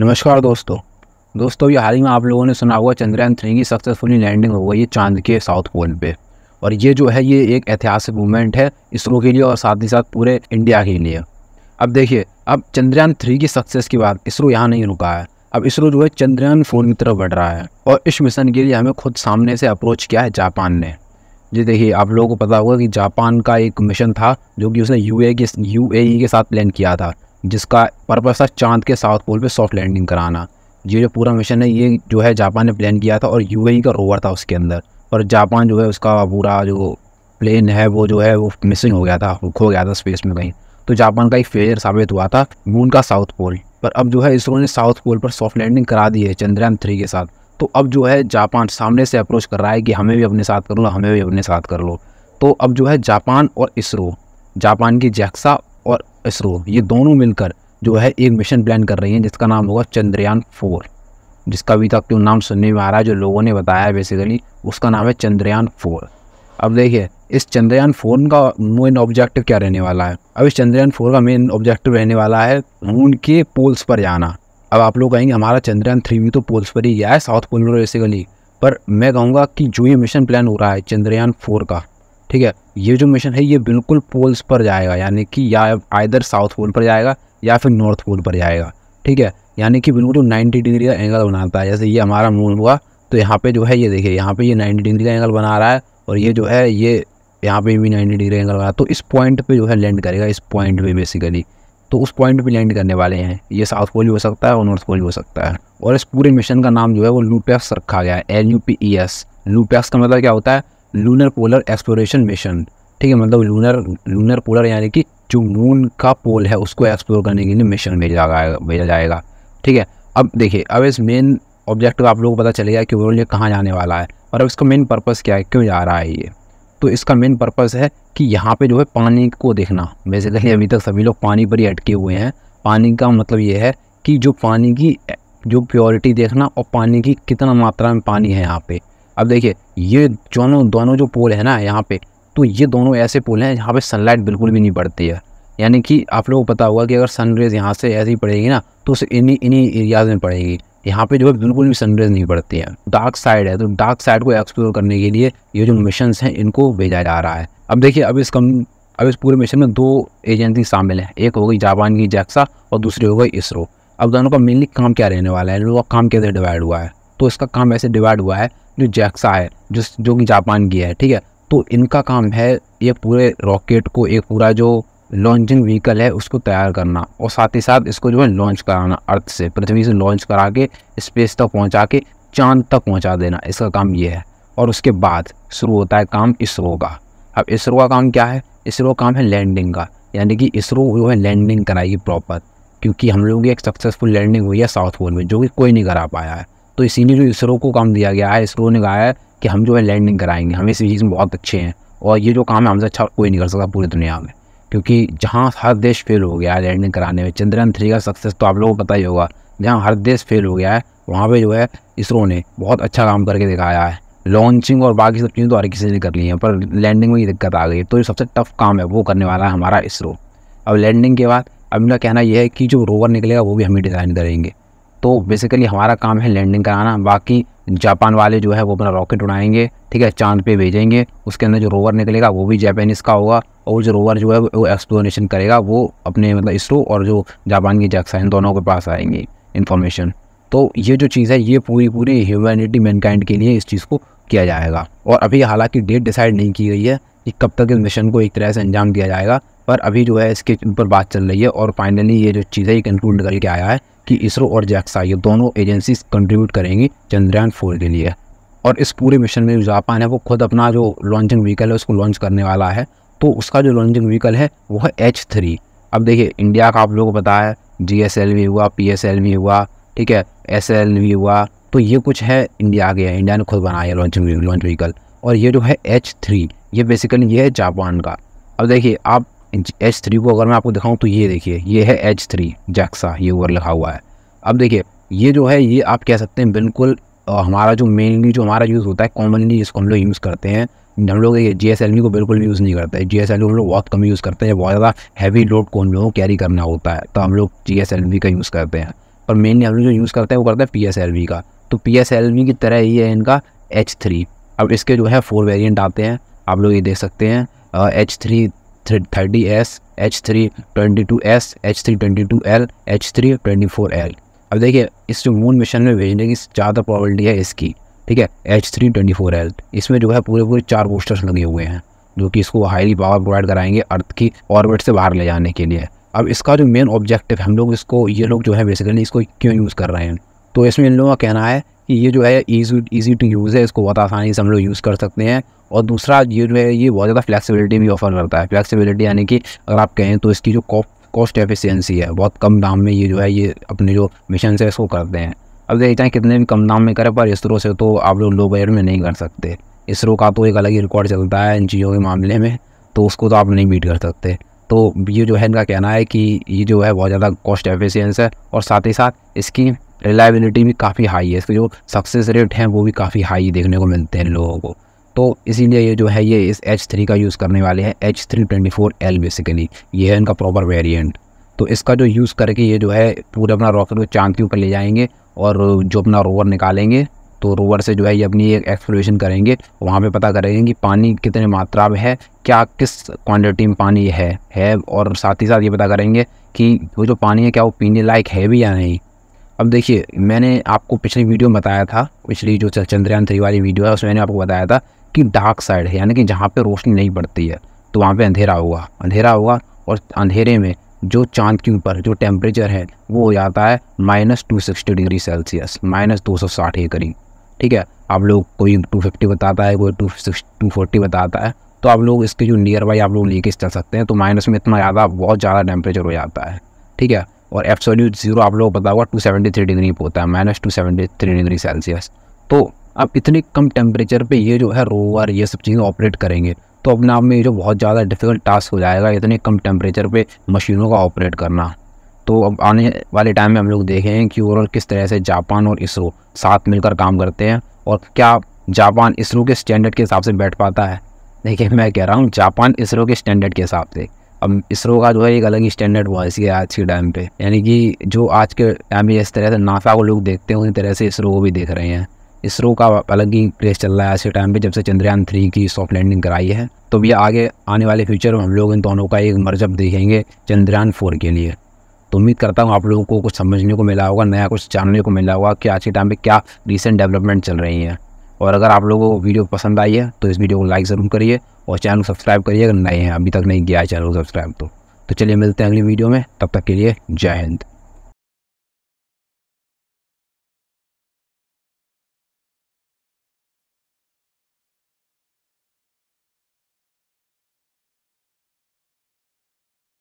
नमस्कार दोस्तों दोस्तों ये हाल ही में आप लोगों ने सुना होगा चंद्रयान थ्री की सक्सेसफुली लैंडिंग हो गई है चांद के साउथ पोल पे और ये जो है ये एक ऐतिहासिक मूवमेंट है इसरो के लिए और साथ ही साथ पूरे इंडिया के लिए अब देखिए अब चंद्रयान थ्री की सक्सेस के बाद इसरो यहाँ नहीं रुका है अब इसरो जो है चंद्रयान फोर की तरफ बढ़ रहा है और इस मिशन के लिए हमें खुद सामने से अप्रोच किया है जापान ने जी देखिए आप लोगों को पता होगा कि जापान का एक मिशन था जो कि उसने यू के यू e के साथ प्लान किया था जिसका पर्पज़ था चांद के साउथ पोल पे सॉफ्ट लैंडिंग कराना ये जो पूरा मिशन है ये जो है जापान ने प्लान किया था और यू e का रोवर था उसके अंदर और जापान जो है उसका पूरा जो प्लेन है वो जो है वो मिसिंग हो गया था वो खो गया था स्पेस में कहीं तो जापान का एक फेलियर साबित हुआ था मून का साउथ पोल पर अब जो है इसरो ने साउथ पोल पर सॉफ्ट लैंडिंग करा दी है चंद्रयान थ्री के साथ तो अब जो है जापान सामने से अप्रोच कर रहा है कि हमें भी अपने साथ कर लो हमें भी अपने साथ कर लो तो अब जो है जापान और इसरो जापान की जैक्सा और इसरो ये दोनों मिलकर जो है एक मिशन प्लान कर रही हैं जिसका नाम होगा चंद्रयान फोर जिसका अभी तक क्यों तो नाम सुनने में आ रहा है जो लोगों ने बताया है बेसिकली उसका नाम है चंद्रयान फोर अब देखिए इस चंद्रयान फोर का मेन ऑब्जेक्टिव क्या रहने वाला है अब इस चंद्रयान फोर का मेन ऑब्जेक्टिव रहने वाला है मून के पोल्स पर जाना अब आप लोग कहेंगे हमारा चंद्रयान थ्री भी तो पोल्स पर ही गया है साउथ पोल पर बेसिकली पर मैं कहूँगा कि जो ये मिशन प्लान हो रहा है चंद्रयान फोर का ठीक है ये जो मिशन है ये बिल्कुल पोल्स पर जाएगा यानी कि या आइधर साउथ पोल पर जाएगा या फिर नॉर्थ पोल पर जाएगा ठीक है यानी कि बिल्कुल जो नाइन्टी डिग्री का एंगल बनाता है जैसे ये हमारा मून हुआ तो यहाँ पे जो है ये देखिए यहाँ पे ये नाइन्टी डिग्री का एंगल बना रहा है और ये जो है ये यहाँ पे भी नाइन्टी डिग्री एंगल बना तो इस पॉइंट पे जो है लैंड करेगा इस पॉइंट पे बेसिकली तो उस पॉइंट पे लैंड करने वाले हैं ये साउथ पोल भी हो सकता है और नॉर्थ पोल भी हो सकता है और इस पूरे मिशन का नाम जो है वो लूपैक्स रखा गया है L U P E S LUPEX का मतलब क्या होता है लूनर पोलर एक्सप्लोरेशन मिशन ठीक है मतलब लूनर लूनर पोलर यानी कि जो मून का पोल है उसको एक्सप्लोर करने के लिए मिशन भेजा भेजा जाएगा ठीक है अब देखिए अब इस मेन ऑब्जेक्ट का आप लोगों को पता चलेगा कि वर्ल्ड ये कहाँ जाने वाला है और अब इसका मेन पर्पज़ क्या है क्यों जा रहा है ये तो इसका मेन पर्पज़ है कि यहाँ पे जो है पानी को देखना बेसिकली तो अभी तक सभी लोग पानी पर ही अटके हुए हैं पानी का मतलब ये है कि जो पानी की जो प्योरिटी देखना और पानी की कितना मात्रा में पानी है यहाँ पे अब देखिए ये दोनों दोनों जो पोल है ना यहाँ पे तो ये दोनों ऐसे पोल हैं जहाँ पे सनलाइट बिल्कुल भी नहीं पड़ती है यानी कि आप लोगों को पता होगा कि अगर सनरेज़ यहाँ से ऐसी पड़ेगी ना तो उसे इन्हीं इन्हीं एरियाज़ में पड़ेगी यहाँ पे जो है बिल्कुल भी सनरेज नहीं पड़ती है डार्क साइड है तो डार्क साइड को एक्सप्लोर करने के लिए ये जो मिशन हैं इनको भेजा जा रहा है अब देखिए अब इस कम अब इस पूरे मिशन में दो एजेंसी शामिल हैं एक हो गई जापान की जैक्सा और दूसरी हो गई इसरो अब दोनों का मेनली काम क्या रहने वाला है इन लोगों का काम कैसे डिवाइड हुआ है तो इसका काम ऐसे डिवाइड हुआ है जो जैक्सा है जिस जो कि जापान की है ठीक है तो इनका काम है ये पूरे रॉकेट को एक पूरा जो लॉन्चिंग व्हीकल है उसको तैयार करना और साथ ही साथ इसको जो है लॉन्च कराना अर्थ से पृथ्वी से लॉन्च करा के स्पेस तक पहुंचा के चांद तक पहुंचा देना इसका काम ये है और उसके बाद शुरू होता है काम इसरो का अब इसरो का काम क्या है इसरो काम है लैंडिंग का यानी कि इसरो जो है लैंडिंग कराएगी प्रॉपर क्योंकि हम लोगों की एक सक्सेसफुल लैंडिंग हुई है साउथ पोल में जो कि कोई नहीं करा पाया है तो इसीलिए जो इसरो को काम दिया गया है इसरो ने कहा है कि हम जो है लैंडिंग कराएंगे हम इस चीज़ में बहुत अच्छे हैं और ये जो काम है हमसे अच्छा कोई नहीं कर सकता पूरी दुनिया में क्योंकि जहाँ हर देश फेल हो गया है लैंडिंग कराने में चंद्रयान थ्री का सक्सेस तो आप लोगों को पता ही होगा जहाँ हर देश फेल हो गया है वहाँ पर जो है इसरो ने बहुत अच्छा काम करके दिखाया है लॉन्चिंग और बाकी सब चीज़ें तो हर किसी ने कर ली हैं पर लैंडिंग में ये दिक्कत आ गई है तो ये सबसे टफ काम है वो करने वाला है हमारा इसरो अब लैंडिंग के बाद अब मेरा कहना यह है कि जो रोवर निकलेगा वो भी हम ही डिज़ाइन करेंगे तो बेसिकली हमारा काम है लैंडिंग कराना बाकी जापान वाले जो है वो अपना रॉकेट उड़ाएंगे ठीक है चांद पे भेजेंगे उसके अंदर जो रोवर निकलेगा वो भी जापानीज़ का होगा और जो रोवर जो है वो एक्सप्लोरेशन करेगा वो अपने मतलब इसरो और जो जापान की जैक्सा इन दोनों के पास आएंगे इन्फॉर्मेशन तो ये जो चीज़ है ये पूरी पूरी ह्यूमैनिटी मैनकाइंड के लिए इस चीज़ को किया जाएगा और अभी हालांकि डेट डिसाइड नहीं की गई है कि कब तक इस मिशन को एक तरह से अंजाम दिया जाएगा पर अभी जो है इसके ऊपर बात चल रही है और फाइनली ये जो चीज़ है ये कंक्लूड करके आया है कि इसरो और जैक्सा ये दोनों एजेंसीज कंट्रीब्यूट करेंगी चंद्रयान फोर के लिए और इस पूरे मिशन में जो जापान है वो खुद अपना जो लॉन्चिंग व्हीकल है उसको लॉन्च करने वाला है तो उसका जो लॉन्चिंग व्हीकल है वो है एच थ्री अब देखिए इंडिया का आप लोगों को पता है जी एस एल वी हुआ पी एस एल वी हुआ ठीक है एस एल वी हुआ तो ये कुछ है इंडिया के इंडिया ने खुद बनाया लॉन्चिंग लॉन्च व्हीकल और ये जो है एच थ्री ये बेसिकली ये है जापान का अब देखिए आप एच थ्री को अगर मैं आपको दिखाऊँ तो ये देखिए ये है एच थ्री जैक्सा ये ऊपर लिखा हुआ है अब देखिए ये जो है ये आप कह सकते हैं बिल्कुल हमारा जो मेनली जो हमारा यूज़ होता है कॉमनली जिसको हम लोग यूज़ करते हैं हम लोग ये जी एस एल वी को बिल्कुल यूज़ नहीं करते जी एस एल वी हम लोग बहुत कम यूज़ करते हैं बहुत ज़्यादा हैवी लोड को हम लोगों को कैरी करना होता है तो हम लोग जी एस एल वी का यूज़ करते हैं पर मेनली हम लोग जो यूज़ करते हैं वो करते हैं पी एस एल वी का तो पी एस एल वी की तरह ही है इनका एच थ्री अब इसके जो है फोर वेरियंट आते हैं आप लोग ये देख सकते हैं H three thirty S H three twenty two S H three twenty two L H three twenty four L अब देखिए इस जो मून मिशन में भेजने की ज़्यादा प्रॉबलिटी है इसकी ठीक है H three twenty four L इसमें जो है पूरे पूरे चार बूस्टर्स लगे हुए हैं जो कि इसको हाईली पावर प्रोवाइड कराएंगे अर्थ की ऑर्बिट से बाहर ले जाने के लिए अब इसका जो मेन ऑब्जेक्टिव हम लोग इसको ये लोग जो है बेसिकली इसको क्यों यूज़ कर रहे हैं तो इसमें इन लोगों का कहना है कि ये जो है ईजी ईजी टू यूज़ है इसको बहुत आसानी से हम लोग यूज़ कर सकते हैं और दूसरा ये जो है ये बहुत ज़्यादा फ्लैक्सिबिलिटी भी ऑफर करता है फ्लैक्सिबिलिटी यानी कि अगर आप कहें तो इसकी जो कॉस्ट एफिशिएंसी है बहुत कम दाम में ये जो है ये अपने जो मिशन है इसको करते हैं अब देखते हैं कितने भी कम दाम में करें पर इसरो से तो आप लोग लो बजट में नहीं कर सकते इसरो का तो एक अलग ही रिकॉर्ड चलता है एन के मामले में तो उसको तो आप नहीं मीट कर सकते तो ये जो है इनका कहना है कि ये जो है बहुत ज़्यादा कॉस्ट एफिशिएंस है और साथ ही साथ इसकी रिलायबिलिटी भी काफ़ी हाई है इसके जो सक्सेस रेट हैं वो भी काफ़ी हाई देखने को मिलते हैं लोगों को तो इसीलिए ये जो है ये इस एच थ्री का यूज़ करने वाले हैं H three twenty four L basically ये है इनका प्रॉपर वेरिएंट तो इसका जो यूज़ करके ये जो है पूरा अपना रॉकेट को चांद के ऊपर ले जाएंगे और जो अपना रोवर निकालेंगे तो रोवर से जो है ये अपनी एक एक्सप्लोरेशन करेंगे वहाँ पे पता करेंगे कि पानी कितने मात्रा में है क्या किस क्वांटिटी में पानी है है और साथ ही साथ ये पता करेंगे कि वो जो पानी है क्या वो पीने लायक है भी या नहीं अब देखिए मैंने आपको पिछली वीडियो में बताया था पिछली जो चंद्रयान थ्री वाली वीडियो है उसमें मैंने आपको बताया था कि डार्क साइड है यानी कि जहाँ पर रोशनी नहीं पड़ती है तो वहाँ पर अंधेरा होगा अंधेरा होगा और अंधेरे में जो चांद के ऊपर जो टेम्परेचर है वो हो जाता है minus two sixty degree Celsius minus दो सौ साठ के करीब ठीक है आप लोग कोई टू फिफ्टी बताता है कोई टू टू फोर्टी बताता है तो आप लोग इसके जो नियर बाई आप लोग लेके चल सकते हैं तो माइनस में इतना ज़्यादा बहुत ज़्यादा टेम्परेचर हो जाता है ठीक है और एब्सोल्यूट ज़ीरो आप लोगों को पता होगा टू सेवेंटी थ्री डिग्री होता है minus two seventy three degree Celsius तो अब इतने कम टेम्परेचर पे ये जो है रोवर ये सब चीज़ें ऑपरेट करेंगे तो अपने आप में ये जो बहुत ज़्यादा डिफ़िकल्ट टास्क हो जाएगा इतने कम टेम्परेचर पे मशीनों का ऑपरेट करना तो अब आने वाले टाइम में हम लोग देखें कि ओवरऑल किस तरह से जापान और इसरो साथ मिलकर काम करते हैं और क्या जापान इसरो के स्टैंडर्ड के हिसाब से बैठ पाता है देखिए मैं कह रहा हूँ जापान इसरो के स्टैंडर्ड के हिसाब से अब इसरो का जो है एक अलग ही स्टैंडर्ड हुआ इसके आज के टाइम पे यानी कि जो आज के टाइम में जिस तरह से नाफा को लोग देखते हैं उसी तरह से इसरो को भी देख रहे हैं इसरो का अलग ही क्रेज चल रहा है आज के टाइम पे जब से चंद्रयान थ्री की सॉफ्ट लैंडिंग कराई है तो भी आगे आने वाले फ्यूचर में हम लोग इन दोनों का एक मरजब देखेंगे चंद्रयान फोर के लिए तो उम्मीद करता हूँ आप लोगों को कुछ समझने को मिला होगा नया कुछ जानने को मिला होगा कि आज के टाइम पे क्या रिसेंट डेवलपमेंट चल रही है और अगर आप लोगों को वीडियो पसंद आई है तो इस वीडियो को लाइक ज़रूर करिए और चैनल को सब्सक्राइब करिए अगर नए हैं अभी तक नहीं किया है चैनल को सब्सक्राइब तो तो चलिए मिलते हैं अगली वीडियो में तब तक के लिए जय हिंद